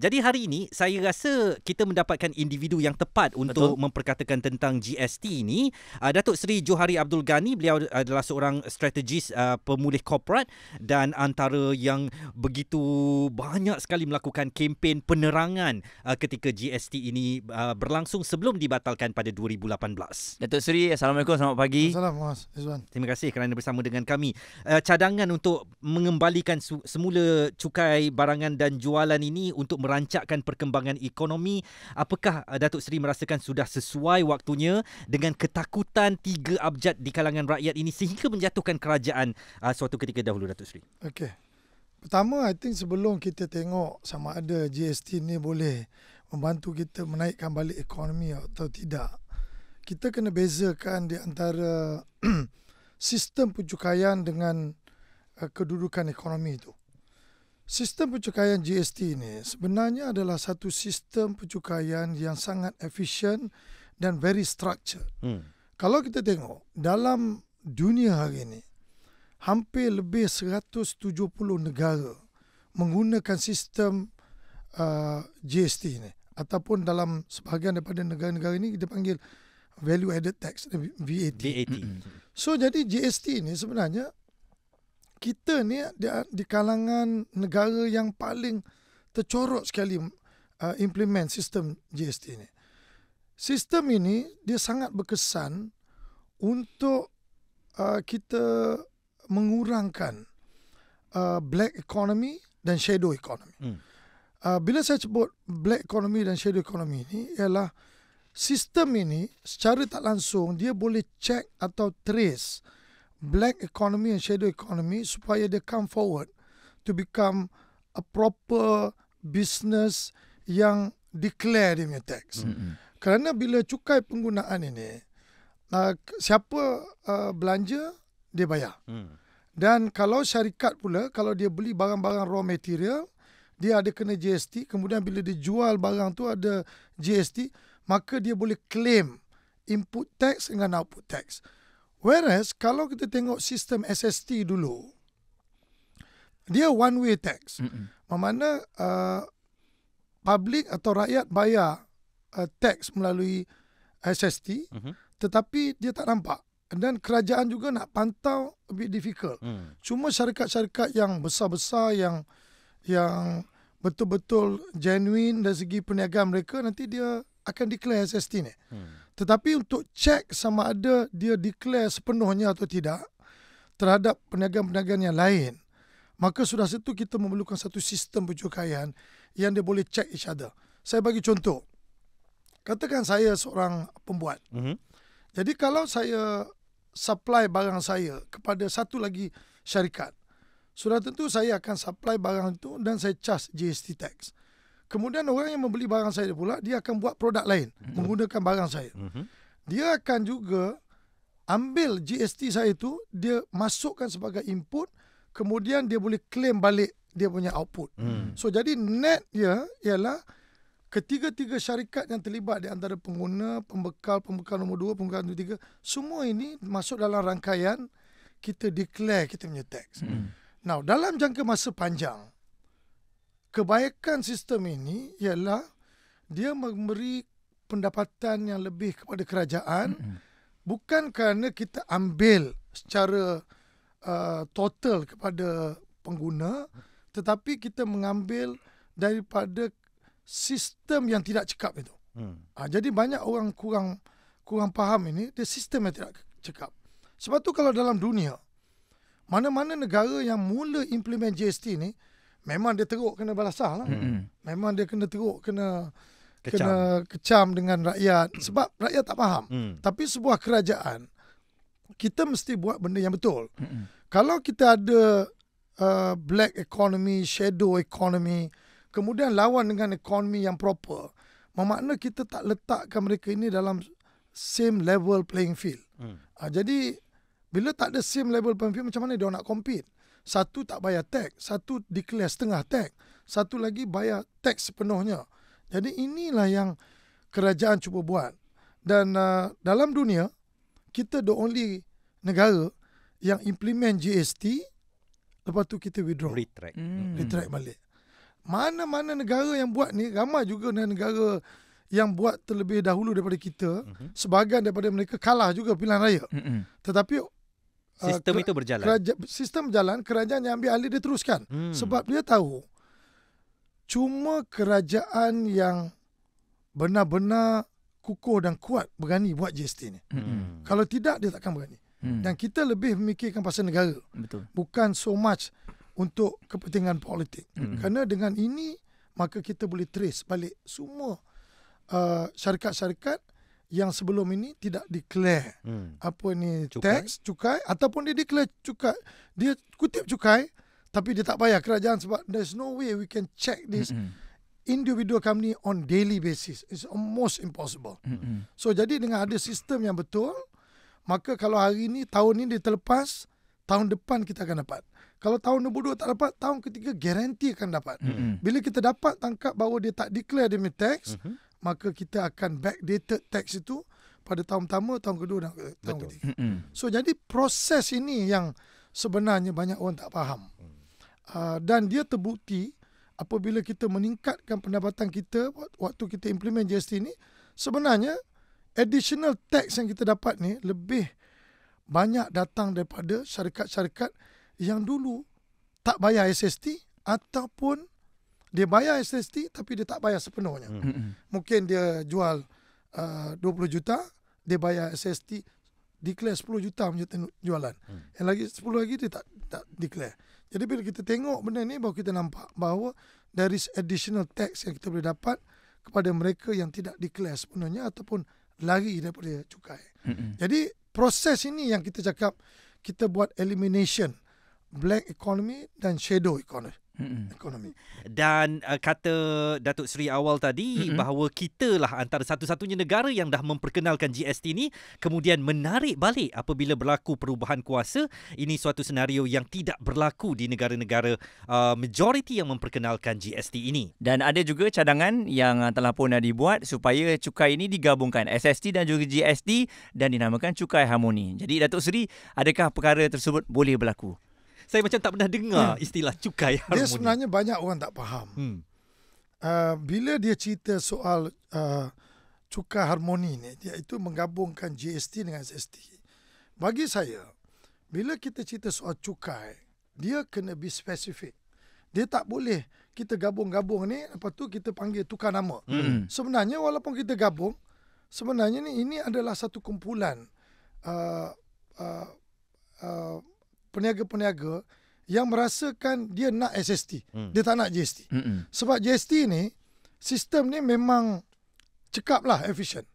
Jadi hari ini saya rasa kita mendapatkan individu yang tepat untuk Betul. memperkatakan tentang GST ini. Uh, ah, Datuk Seri Johari Abdul Ghani, beliau adalah seorang strategis uh, pemulih korporat dan antara yang begitu banyak sekali melakukan kempen penerangan uh, ketika GST ini uh, berlangsung sebelum dibatalkan pada 2018. Datuk Seri, Assalamualaikum, selamat pagi. Assalamualaikum, Terima kasih kerana bersama dengan kami. Uh, cadangan untuk mengembalikan semula cukai barangan dan jualan ini untuk merancakkan perkembangan ekonomi. Apakah uh, Datuk Seri merasakan sudah sesuai waktunya dengan ketakutan tiga abjad di kalangan rakyat ini sehingga menjatuhkan kerajaan uh, suatu ketika dahulu Datuk Seri? Okey. Pertama, I think sebelum kita tengok sama ada GST ni boleh membantu kita menaikkan balik ekonomi atau tidak, kita kena bezakan di antara sistem pencukaian dengan uh, kedudukan ekonomi itu. Sistem pencukaian GST ini sebenarnya adalah satu sistem pencukaian yang sangat efisien dan very structured. Hmm. Kalau kita tengok dalam dunia hari ini hampir lebih 170 negara menggunakan sistem uh, GST ini ataupun dalam sebahagian daripada negara-negara ini kita panggil value added tax VAT. VAT. So jadi GST ini sebenarnya kita ni di, di kalangan negara yang paling tercorok sekali uh, implement sistem GST ini. Sistem ini dia sangat berkesan untuk uh, kita mengurangkan uh, black economy dan shadow economy. Hmm. Uh, bila saya sebut black economy dan shadow economy ini ialah sistem ini secara tak langsung dia boleh check atau trace black economy and shadow economy supaya dia come forward to become a proper business yang declare dia punya tax. Mm-hmm. Kerana bila cukai penggunaan ini, uh, siapa uh, belanja, dia bayar. Mm. Dan kalau syarikat pula, kalau dia beli barang-barang raw material, dia ada kena GST. Kemudian bila dia jual barang tu ada GST, maka dia boleh claim input tax dengan output tax. Whereas kalau kita tengok sistem SST dulu, dia one way tax. mana uh, public atau rakyat bayar uh, tax melalui SST, uh-huh. Mm-hmm. tetapi dia tak nampak. Dan kerajaan juga nak pantau a bit difficult. Hmm. Cuma syarikat-syarikat yang besar-besar yang yang betul-betul genuine dari segi perniagaan mereka nanti dia akan declare SST ni. Hmm. Tetapi untuk cek sama ada dia declare sepenuhnya atau tidak terhadap perniagaan-perniagaan yang lain, maka sudah situ kita memerlukan satu sistem pencukaian yang dia boleh cek each other. Saya bagi contoh. Katakan saya seorang pembuat. Mm-hmm. Jadi kalau saya supply barang saya kepada satu lagi syarikat, sudah tentu saya akan supply barang itu dan saya charge GST tax. mm Kemudian orang yang membeli barang saya pula dia akan buat produk lain mm-hmm. menggunakan barang saya. Mm-hmm. Dia akan juga ambil GST saya itu dia masukkan sebagai input kemudian dia boleh claim balik dia punya output. Mm. So jadi net dia ialah ketiga-tiga syarikat yang terlibat di antara pengguna, pembekal, pembekal nombor dua, pembekal nombor tiga, semua ini masuk dalam rangkaian kita declare kita punya tax. Mm. Now dalam jangka masa panjang kebaikan sistem ini ialah dia memberi pendapatan yang lebih kepada kerajaan hmm bukan kerana kita ambil secara uh, total kepada pengguna tetapi kita mengambil daripada sistem yang tidak cekap itu. Hmm. Ha, jadi banyak orang kurang kurang faham ini dia sistem yang tidak cekap. Sebab tu kalau dalam dunia mana-mana negara yang mula implement GST ini memang dia teruk kena balasah lah. hmm Memang dia kena teruk kena kecam. kena kecam dengan rakyat sebab rakyat tak faham. Mm. Tapi sebuah kerajaan kita mesti buat benda yang betul. hmm Kalau kita ada uh, black economy, shadow economy, kemudian lawan dengan ekonomi yang proper, memakna kita tak letakkan mereka ini dalam same level playing field. Mm. Uh, jadi bila tak ada same level playing macam mana dia nak compete? Satu tak bayar tax, satu declare setengah tax, satu lagi bayar tax sepenuhnya. Jadi inilah yang kerajaan cuba buat. Dan uh, dalam dunia, kita the only negara yang implement GST, lepas tu kita withdraw. Retract. Hmm. hmm. Retract balik. Mana-mana negara yang buat ni, ramai juga negara yang buat terlebih dahulu daripada kita, mm-hmm. sebagian daripada mereka kalah juga pilihan raya. Mm-hmm. Tetapi sistem ah, itu berjalan. Keraja- sistem berjalan, kerajaan yang ambil alih dia teruskan. Hmm. Sebab dia tahu cuma kerajaan yang benar-benar kukuh dan kuat berani buat GST ni. Hmm. Kalau tidak dia takkan berani. Hmm. Dan kita lebih memikirkan pasal negara. Betul. Bukan so much untuk kepentingan politik. Hmm. Kerana dengan ini maka kita boleh trace balik semua uh, syarikat-syarikat yang sebelum ini tidak declare hmm. apa ni cukai. tax cukai ataupun dia declare cukai dia kutip cukai tapi dia tak bayar kerajaan sebab there's no way we can check this individual company on daily basis it's almost impossible so jadi dengan ada sistem yang betul maka kalau hari ini tahun ini dia terlepas tahun depan kita akan dapat kalau tahun dua 2022 tak dapat, tahun ketiga garanti akan dapat. Mm-hmm. Bila kita dapat tangkap bahawa dia tak declare demi punya tax, mm-hmm maka kita akan backdated tax itu pada tahun pertama, tahun kedua dan tahun Betul. ketiga. So jadi proses ini yang sebenarnya banyak orang tak faham. Hmm. Ah, dan dia terbukti apabila kita meningkatkan pendapatan kita waktu kita implement GST ini sebenarnya additional tax yang kita dapat ni lebih banyak datang daripada syarikat-syarikat yang dulu tak bayar SST ataupun dia bayar SST tapi dia tak bayar sepenuhnya. Mm-hmm. Mungkin dia jual uh, 20 juta, dia bayar SST declare 10 juta punya jualan. Mm. Yang lagi 10 lagi dia tak tak declare. Jadi bila kita tengok benda ni baru kita nampak bahawa dari additional tax yang kita boleh dapat kepada mereka yang tidak declare sepenuhnya ataupun lari daripada cukai. Mm-hmm. Jadi proses ini yang kita cakap kita buat elimination black economy dan shadow economy. mm ekonomi. Dan uh, kata Datuk Seri awal tadi mm bahawa kita lah antara satu-satunya negara yang dah memperkenalkan GST ni kemudian menarik balik apabila berlaku perubahan kuasa. Ini suatu senario yang tidak berlaku di negara-negara uh, majoriti yang memperkenalkan GST ini. Dan ada juga cadangan yang uh, telah pun uh, dibuat supaya cukai ini digabungkan SST dan juga GST dan dinamakan cukai harmoni. Jadi Datuk Seri, adakah perkara tersebut boleh berlaku? saya macam tak pernah dengar hmm. istilah cukai harmoni. Dia sebenarnya banyak orang tak faham. Hmm. Uh, bila dia cerita soal uh, cukai harmoni ni, iaitu menggabungkan GST dengan SST. Bagi saya, bila kita cerita soal cukai, dia kena be specific. Dia tak boleh kita gabung-gabung ni, lepas tu kita panggil tukar nama. Hmm. Sebenarnya walaupun kita gabung, sebenarnya ni ini adalah satu kumpulan uh, uh, uh peniaga-peniaga yang merasakan dia nak SST, hmm. dia tak nak GST. Hmm. Sebab GST ni sistem ni memang cekap lah efisien.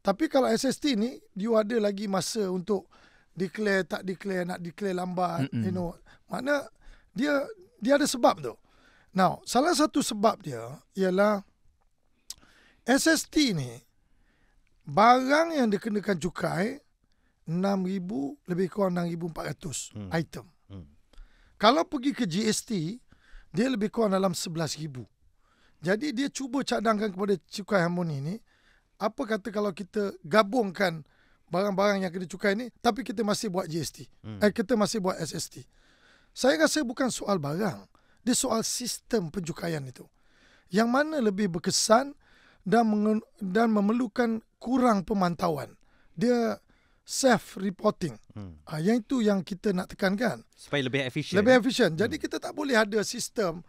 Tapi kalau SST ni you ada lagi masa untuk declare tak declare nak declare lambat Mm-mm. you know makna dia dia ada sebab tu now salah satu sebab dia ialah SST ni barang yang dikenakan cukai 6,000 lebih kurang 6,400 hmm. item. Hmm. Kalau pergi ke GST, dia lebih kurang dalam 11,000. Jadi dia cuba cadangkan kepada cukai harmoni ini, apa kata kalau kita gabungkan barang-barang yang kena cukai ini, tapi kita masih buat GST. Hmm. Eh, kita masih buat SST. Saya rasa bukan soal barang, dia soal sistem pencukaian itu. Yang mana lebih berkesan dan, dan memerlukan kurang pemantauan. Dia self reporting. Hmm. Ha, yang itu yang kita nak tekankan supaya lebih efisien. Lebih efisien. Jadi hmm. kita tak boleh ada sistem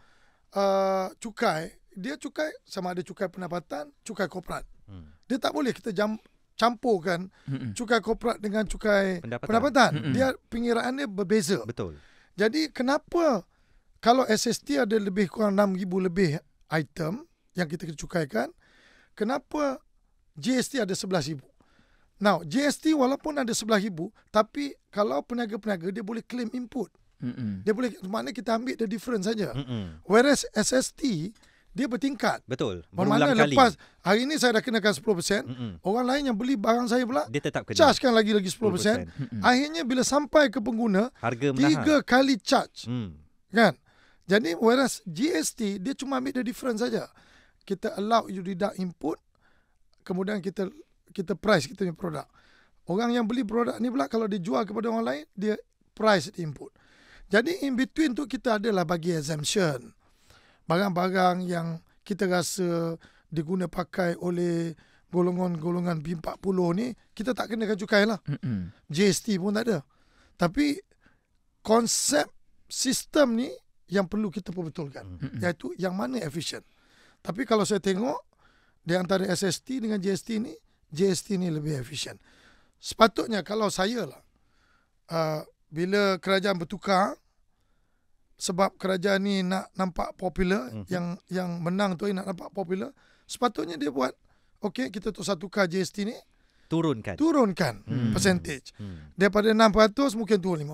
uh, cukai, dia cukai sama ada cukai pendapatan, cukai korporat. Hmm. Dia tak boleh kita jam, campurkan hmm cukai korporat dengan cukai pendapatan. pendapatan. Dia pengiraan dia berbeza. Betul. Jadi kenapa kalau SST ada lebih kurang 6000 lebih item yang kita kena cukaikan, kenapa GST ada 11000? Now, GST walaupun ada sebelah ribu, tapi kalau peniaga-peniaga, dia boleh claim input. Mm-mm. Dia boleh, Mana kita ambil the difference saja. Whereas SST, dia bertingkat. Betul. Bermula kali. Lepas, hari ini saya dah kenakan 10%, Mm-mm. orang lain yang beli barang saya pula, dia tetap kena. Charge kan lagi-lagi 10%. 10%. Akhirnya bila sampai ke pengguna, Harga tiga kali charge. Mm. Kan? Jadi, whereas GST, dia cuma ambil the difference saja. Kita allow you deduct input, kemudian kita kita price kita punya produk. Orang yang beli produk ni pula kalau dijual kepada orang lain, dia price di input. Jadi in between tu kita adalah bagi exemption. Barang-barang yang kita rasa diguna pakai oleh golongan-golongan B40 ni, kita tak kena kena cukai lah. GST pun tak ada. Tapi konsep sistem ni yang perlu kita perbetulkan. Iaitu yang mana efisien. Tapi kalau saya tengok di antara SST dengan GST ni, GST ni lebih efisien. Sepatutnya kalau saya lah, uh, bila kerajaan bertukar, sebab kerajaan ni nak nampak popular, hmm. yang yang menang tu nak nampak popular, sepatutnya dia buat, okay kita tu satu tukar GST ni, turunkan turunkan hmm. percentage hmm. daripada 600 mungkin turun 500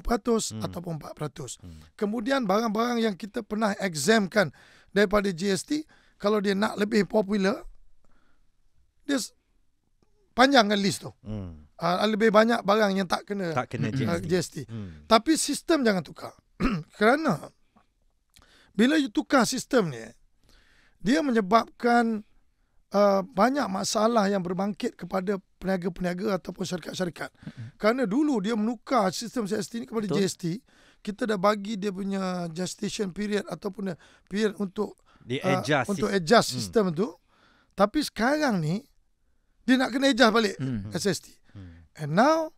hmm. ataupun 400 hmm. kemudian barang-barang yang kita pernah examkan daripada GST kalau dia nak lebih popular dia panjang kan list tu. Hmm. Uh, lebih banyak barang yang tak kena, tak kena GST. Uh, ah, GST. Hmm. Tapi sistem jangan tukar. Kerana bila you tukar sistem ni, dia menyebabkan uh, banyak masalah yang berbangkit kepada peniaga-peniaga ataupun syarikat-syarikat. Hmm. Kerana dulu dia menukar sistem GST ni kepada Betul. GST, kita dah bagi dia punya gestation period ataupun period untuk uh, untuk adjust hmm. sistem hmm. tu. Tapi sekarang ni dia nak kena ejas balik hmm. hmm. SST. Hmm. And now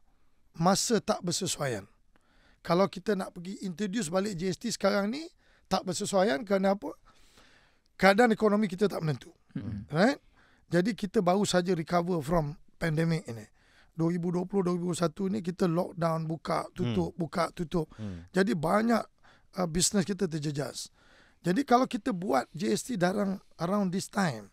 masa tak bersesuaian. Kalau kita nak pergi introduce balik GST sekarang ni tak bersesuaian kerana apa? Keadaan ekonomi kita tak menentu. Hmm. Right? Jadi kita baru saja recover from pandemik ini. 2020 2021 ni kita lockdown buka tutup hmm. buka tutup. Hmm. Jadi banyak uh, business kita terjejas. Jadi kalau kita buat GST darang around this time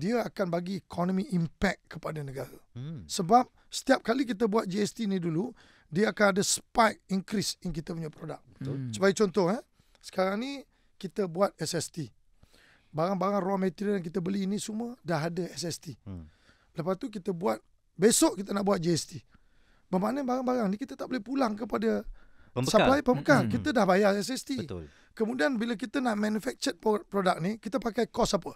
dia akan bagi ekonomi impact kepada negara. Hmm. Sebab setiap kali kita buat GST ni dulu, dia akan ada spike increase in kita punya produk. Hmm. Sebagai contoh, eh, sekarang ni kita buat SST. Barang-barang raw material yang kita beli ini semua dah ada SST. Hmm. Lepas tu kita buat, besok kita nak buat GST. Bermakna barang-barang ni kita tak boleh pulang kepada pembekal. supply pembekal. Hmm. Kita dah bayar SST. Betul. Kemudian bila kita nak manufactured produk ni, kita pakai kos apa?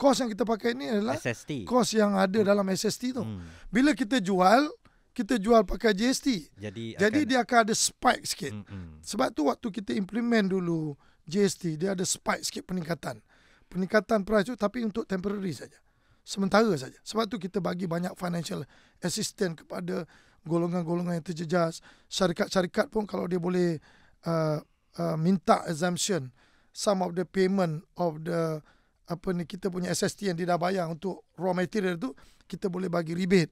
Kos yang kita pakai ni adalah Kos yang ada mm. dalam SST tu. Mm. Bila kita jual, kita jual pakai GST. Jadi jadi akan... dia akan ada spike sikit. Sebab tu waktu kita implement dulu GST, dia ada spike sikit peningkatan. Peningkatan price tu tapi untuk temporary saja. Sementara saja. Sebab tu kita bagi banyak financial assistance kepada golongan-golongan yang terjejas. Syarikat-syarikat pun kalau dia boleh uh, uh, minta exemption some of the payment of the apa ni kita punya SST yang dia dah bayar untuk raw material tu kita boleh bagi rebate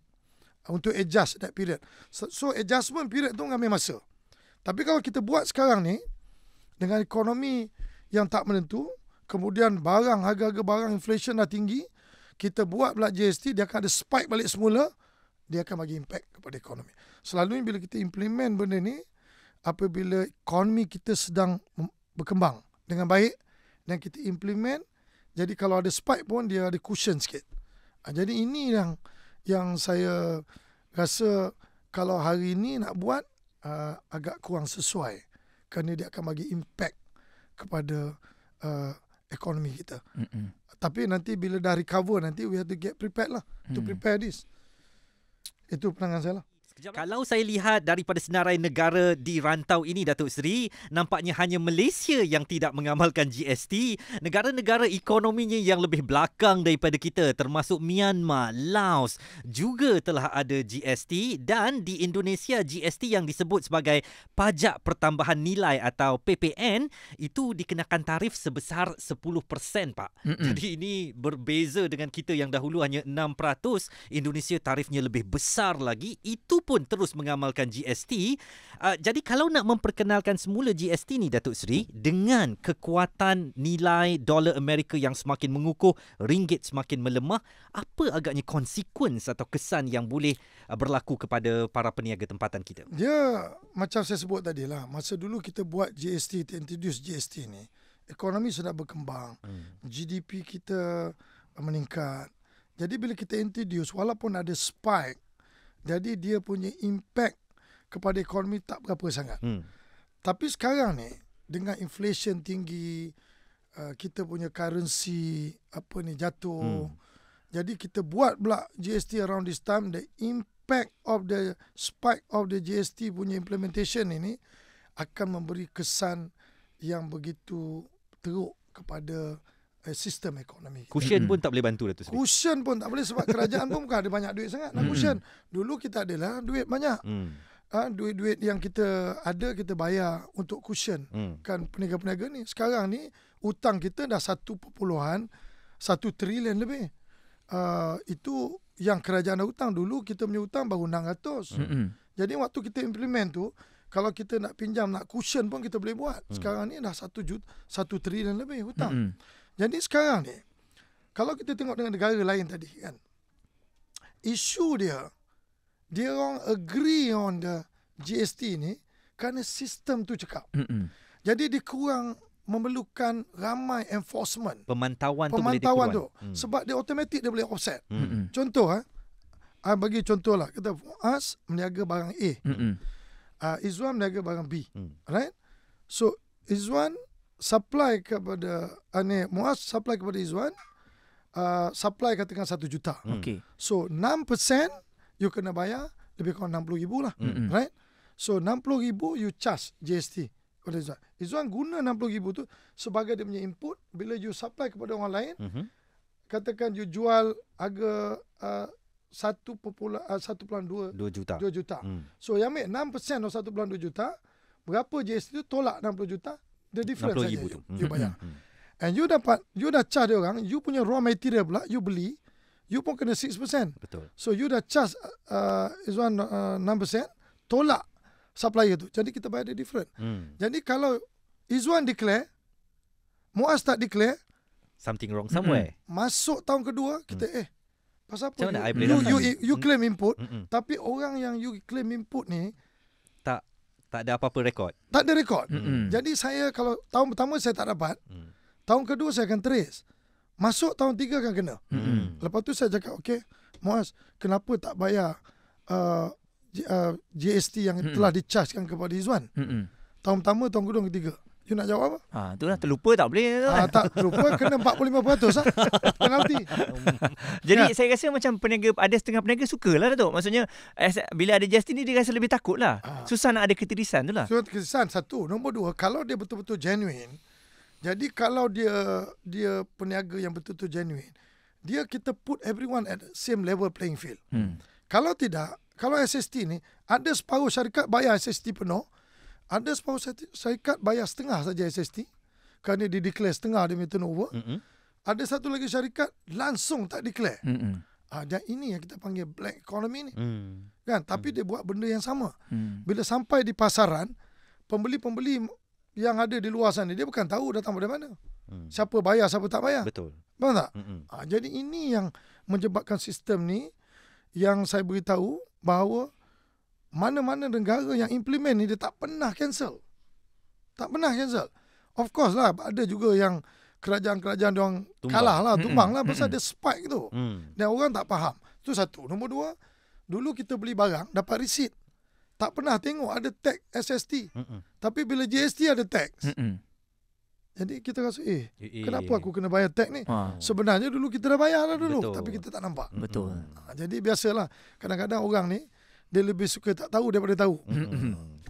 uh, untuk adjust that period. So, so adjustment period tu ambil masa. Tapi kalau kita buat sekarang ni dengan ekonomi yang tak menentu, kemudian barang harga-harga barang inflation dah tinggi, kita buat pula GST dia akan ada spike balik semula, dia akan bagi impact kepada ekonomi. Selalunya bila kita implement benda ni, apabila ekonomi kita sedang berkembang dengan baik dan kita implement jadi kalau ada spike pun dia ada cushion sikit. Ah, jadi ini yang yang saya rasa kalau hari ini nak buat uh, agak kurang sesuai kerana dia akan bagi impact kepada uh, ekonomi kita. Mm-mm. Tapi nanti bila dah recover nanti we have to get prepared lah mm. to prepare this. Itu pandangan saya lah. Sekejap. Eh. Kalau saya lihat daripada senarai negara di rantau ini Datuk Seri, nampaknya hanya Malaysia yang tidak mengamalkan GST. Negara-negara ekonominya yang lebih belakang daripada kita termasuk Myanmar, Laos juga telah ada GST dan di Indonesia GST yang disebut sebagai pajak pertambahan nilai atau PPN itu dikenakan tarif sebesar 10% Pak. Mm-mm. Jadi ini berbeza dengan kita yang dahulu hanya 6%. Indonesia tarifnya lebih besar lagi. Itu pun terus mengamalkan GST. Uh, ah, jadi kalau nak memperkenalkan semula GST ni Datuk Seri dengan kekuatan nilai dolar Amerika yang semakin mengukuh, ringgit semakin melemah, apa agaknya konsekuens atau kesan yang boleh uh, berlaku kepada para peniaga tempatan kita? Ya, macam saya sebut tadi lah, masa dulu kita buat GST, introduce GST ni, ekonomi sudah berkembang, hmm. GDP kita meningkat. Jadi bila kita introduce walaupun ada spike jadi dia punya impact kepada ekonomi tak berapa sangat. Hmm. Tapi sekarang ni dengan inflation tinggi uh, kita punya currency apa ni jatuh. Hmm. Jadi kita buat pula GST around this time the impact of the spike of the GST punya implementation ini akan memberi kesan yang begitu teruk kepada Eh, sistem ekonomi. Kita. Cushion pun tak boleh bantu Datuk Seri. Cushion pun tak boleh sebab kerajaan pun bukan ada banyak duit sangat. Nah, hmm. cushion dulu kita adalah duit banyak. Hmm. duit-duit yang kita ada kita bayar untuk cushion mm. kan peniaga-peniaga ni. Sekarang ni hutang kita dah satu perpuluhan satu trilion lebih. Uh, itu yang kerajaan ada hutang dulu kita punya hutang baru 600. Hmm. Jadi waktu kita implement tu kalau kita nak pinjam nak cushion pun kita boleh buat. Mm. Sekarang ni dah 1 juta 1 trilion lebih hutang. Hmm. Jadi sekarang ni, kalau kita tengok dengan negara lain tadi kan, isu dia, dia orang agree on the GST ni kerana sistem tu cakap. Jadi dia kurang memerlukan ramai enforcement. Pemantauan, Pemantauan tu boleh dikeluarkan. Hmm. Sebab dia automatic dia boleh offset. Hmm. Mm-mm. Contoh, saya ha, ha, bagi contoh lah. Kata Fuaz meniaga barang A. Uh, ah, Izzuan meniaga barang B. Mm. Right? So, izuan supply kepada ane uh, Muaz supply kepada Izwan uh, supply katakan 1 juta. Hmm. Okay. So 6% you kena bayar lebih kurang 60 ribu lah. Mm-hmm. Right? So 60 ribu you charge GST kepada Izwan. Izwan guna 60 ribu tu sebagai dia punya input bila you supply kepada orang lain. Mm-hmm. Katakan you jual harga uh, 1.2 2 uh, juta. 2 juta. Mm. So yang ambil 6% atau 1.2 juta berapa GST tu tolak 60 juta the difference saja. Tu. You hmm. bayar. Hmm. And you dapat you dah charge orang, you punya raw material pula you beli, you pun kena 6%. Betul. So you dah charge uh, is one uh, 6% tolak supplier tu. Jadi kita bayar the different. Hmm. Jadi kalau Izwan declare Muas tak declare something wrong somewhere. Masuk tahun kedua kita hmm. eh pasal apa? You, you, you, you claim hmm. input hmm. tapi orang yang you claim input ni tak tak ada apa-apa rekod. Tak ada rekod. Mm-hmm. Jadi saya kalau tahun pertama saya tak dapat, mm. tahun kedua saya akan trace. Masuk tahun tiga akan kena. Mm-hmm. Lepas tu saya cakap, okay, Moaz, kenapa tak bayar uh, GST uh, yang mm-hmm. telah dicaskan kepada Izzuan? Mm-hmm. Tahun pertama, tahun kedua, tahun ketiga. You nak jawab apa? Ha, tu lah terlupa tak boleh. Tu ha, tak terlupa kena 45% ah. Penalti. Jadi ya. saya rasa macam peniaga ada setengah peniaga suka lah tu. Maksudnya bila ada Justin ni dia rasa lebih takutlah. Ha. Ah. Susah nak ada ketirisan tu lah. Susah so, ketirisan satu. Nombor dua kalau dia betul-betul genuine. Jadi kalau dia dia peniaga yang betul-betul genuine. Dia kita put everyone at same level playing field. Hmm. Kalau tidak, kalau SST ni ada separuh syarikat bayar SST penuh, ada sepuluh syarikat bayar setengah saja SST kerana dia declare setengah dia punya turnover. Mm-hmm. Ada satu lagi syarikat langsung tak declare. Mm-hmm. Ha, ah, dan ini yang kita panggil black economy ni. Mm. Kan? Tapi mm. dia buat benda yang sama. Mm. Bila sampai di pasaran, pembeli-pembeli yang ada di luar sana, dia bukan tahu datang dari mana. Mm. Siapa bayar, siapa tak bayar. Betul. Faham tak? Mm-hmm. Ha, jadi ini yang menyebabkan sistem ni yang saya beritahu bahawa mana-mana negara yang implement ni dia tak pernah cancel. Tak pernah cancel. Of course lah ada juga yang kerajaan-kerajaan dia orang kalah lah, tumbang lah pasal dia spike tu. Hmm. Dan orang tak faham. Itu satu. Nombor dua, dulu kita beli barang dapat receipt. Tak pernah tengok ada tag SST. Tapi bila GST ada tax. Jadi kita rasa eh, eh, eh kenapa eh. aku kena bayar tag ni? Ha. Sebenarnya dulu kita dah bayar lah dulu. Betul. Tapi kita tak nampak. Betul. Ha, jadi biasalah. Kadang-kadang orang ni, dia lebih suka tak tahu daripada tahu. Mm-hmm.